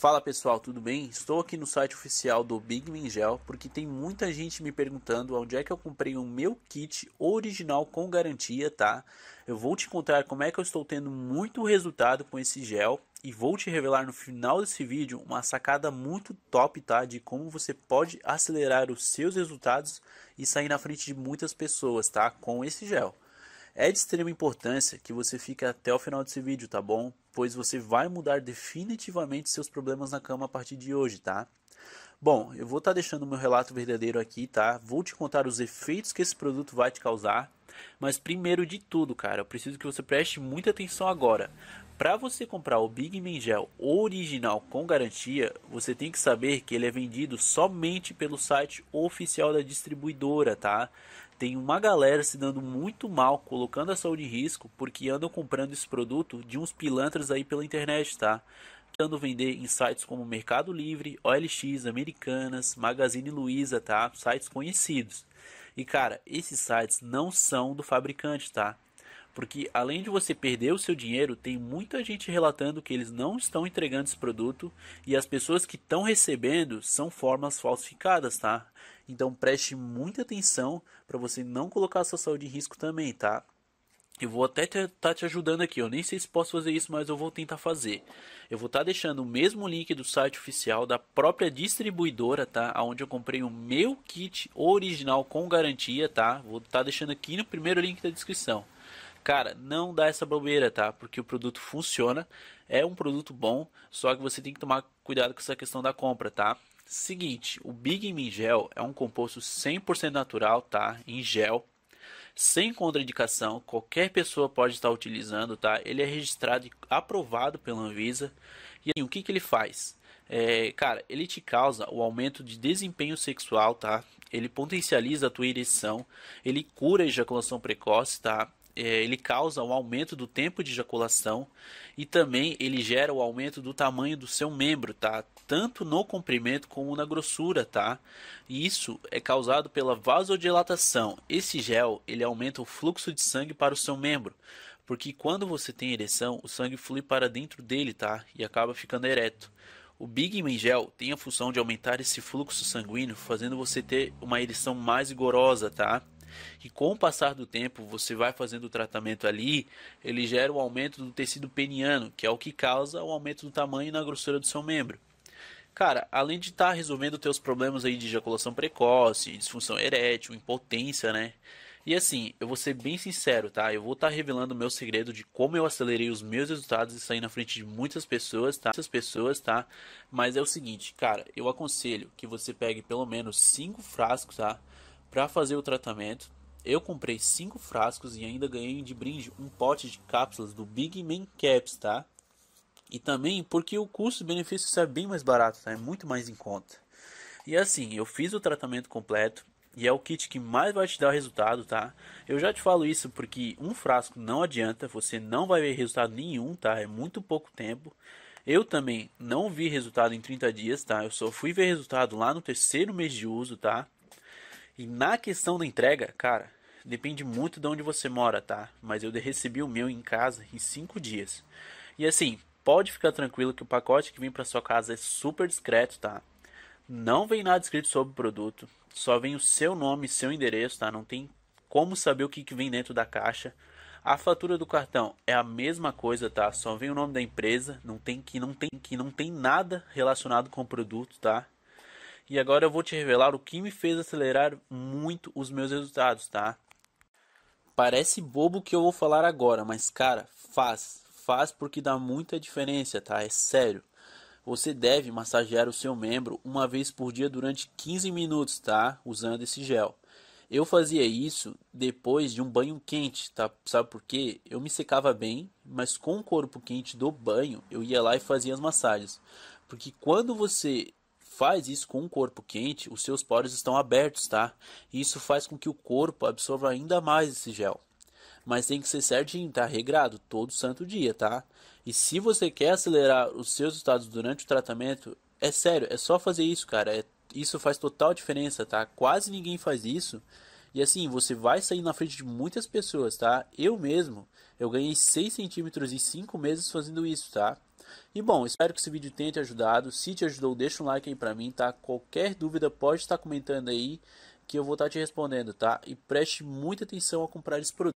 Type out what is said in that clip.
Fala pessoal, tudo bem? Estou aqui no site oficial do Big Min Gel porque tem muita gente me perguntando onde é que eu comprei o meu kit original com garantia, tá? Eu vou te contar como é que eu estou tendo muito resultado com esse gel e vou te revelar no final desse vídeo uma sacada muito top, tá? De como você pode acelerar os seus resultados e sair na frente de muitas pessoas, tá? Com esse gel. É de extrema importância que você fique até o final desse vídeo, tá bom? Pois você vai mudar definitivamente seus problemas na cama a partir de hoje, tá? Bom, eu vou estar tá deixando meu relato verdadeiro aqui, tá? Vou te contar os efeitos que esse produto vai te causar, mas primeiro de tudo, cara, eu preciso que você preste muita atenção agora. Para você comprar o Big Man Gel original com garantia, você tem que saber que ele é vendido somente pelo site oficial da distribuidora, tá? Tem uma galera se dando muito mal, colocando a saúde em risco, porque andam comprando esse produto de uns pilantras aí pela internet, tá? tentando vender em sites como Mercado Livre, OLX, Americanas, Magazine Luiza, tá? Sites conhecidos. E cara, esses sites não são do fabricante, tá? Porque além de você perder o seu dinheiro, tem muita gente relatando que eles não estão entregando esse produto e as pessoas que estão recebendo são formas falsificadas, tá? Então preste muita atenção para você não colocar a sua saúde em risco também, tá? Eu vou até estar tá te ajudando aqui. Eu nem sei se posso fazer isso, mas eu vou tentar fazer. Eu vou estar tá deixando o mesmo link do site oficial da própria distribuidora, tá? Onde eu comprei o meu kit original com garantia, tá? Vou estar tá deixando aqui no primeiro link da descrição. Cara, não dá essa bobeira, tá? Porque o produto funciona, é um produto bom, só que você tem que tomar cuidado com essa questão da compra, tá? Seguinte, o Big Min Gel é um composto 100% natural, tá? Em gel, sem contraindicação, qualquer pessoa pode estar utilizando, tá? Ele é registrado e aprovado pela Anvisa. E assim, o que, que ele faz? É, cara, ele te causa o aumento de desempenho sexual, tá? Ele potencializa a tua ereção, ele cura a ejaculação precoce, tá? É, ele causa o aumento do tempo de ejaculação e também ele gera o aumento do tamanho do seu membro, tá? Tanto no comprimento como na grossura, tá? E isso é causado pela vasodilatação. Esse gel, ele aumenta o fluxo de sangue para o seu membro, porque quando você tem ereção, o sangue flui para dentro dele, tá? E acaba ficando ereto. O Big Man Gel tem a função de aumentar esse fluxo sanguíneo, fazendo você ter uma ereção mais vigorosa, tá? que com o passar do tempo você vai fazendo o tratamento ali, ele gera o um aumento do tecido peniano, que é o que causa o aumento do tamanho e na grossura do seu membro. Cara, além de estar tá resolvendo teus problemas aí de ejaculação precoce, disfunção erétil, impotência, né? E assim, eu vou ser bem sincero, tá? Eu vou estar tá revelando o meu segredo de como eu acelerei os meus resultados e saí na frente de muitas pessoas, tá? Muitas pessoas, tá? Mas é o seguinte, cara, eu aconselho que você pegue pelo menos 5 frascos, tá? para fazer o tratamento, eu comprei cinco frascos e ainda ganhei de brinde um pote de cápsulas do Big Man Caps, tá? E também porque o custo-benefício é bem mais barato, tá? É muito mais em conta. E assim, eu fiz o tratamento completo e é o kit que mais vai te dar resultado, tá? Eu já te falo isso porque um frasco não adianta, você não vai ver resultado nenhum, tá? É muito pouco tempo. Eu também não vi resultado em 30 dias, tá? Eu só fui ver resultado lá no terceiro mês de uso, tá? E na questão da entrega, cara, depende muito de onde você mora, tá? Mas eu recebi o meu em casa em 5 dias. E assim, pode ficar tranquilo que o pacote que vem para sua casa é super discreto, tá? Não vem nada escrito sobre o produto, só vem o seu nome, seu endereço, tá? Não tem como saber o que, que vem dentro da caixa. A fatura do cartão é a mesma coisa, tá? Só vem o nome da empresa, não tem que não tem que não tem nada relacionado com o produto, tá? E agora eu vou te revelar o que me fez acelerar muito os meus resultados, tá? Parece bobo que eu vou falar agora, mas cara, faz, faz porque dá muita diferença, tá? É sério. Você deve massagear o seu membro uma vez por dia durante 15 minutos, tá? Usando esse gel. Eu fazia isso depois de um banho quente, tá? Sabe por quê? Eu me secava bem, mas com o corpo quente do banho, eu ia lá e fazia as massagens. Porque quando você faz isso com um corpo quente, os seus poros estão abertos, tá? E isso faz com que o corpo absorva ainda mais esse gel. Mas tem que ser certinho, tá? Regrado, todo santo dia, tá? E se você quer acelerar os seus estados durante o tratamento, é sério, é só fazer isso, cara. É, isso faz total diferença, tá? Quase ninguém faz isso. E assim, você vai sair na frente de muitas pessoas, tá? Eu mesmo, eu ganhei 6 centímetros em 5 meses fazendo isso, tá? E bom, espero que esse vídeo tenha te ajudado. Se te ajudou, deixa um like aí pra mim, tá? Qualquer dúvida pode estar comentando aí que eu vou estar te respondendo, tá? E preste muita atenção a comprar esse produto.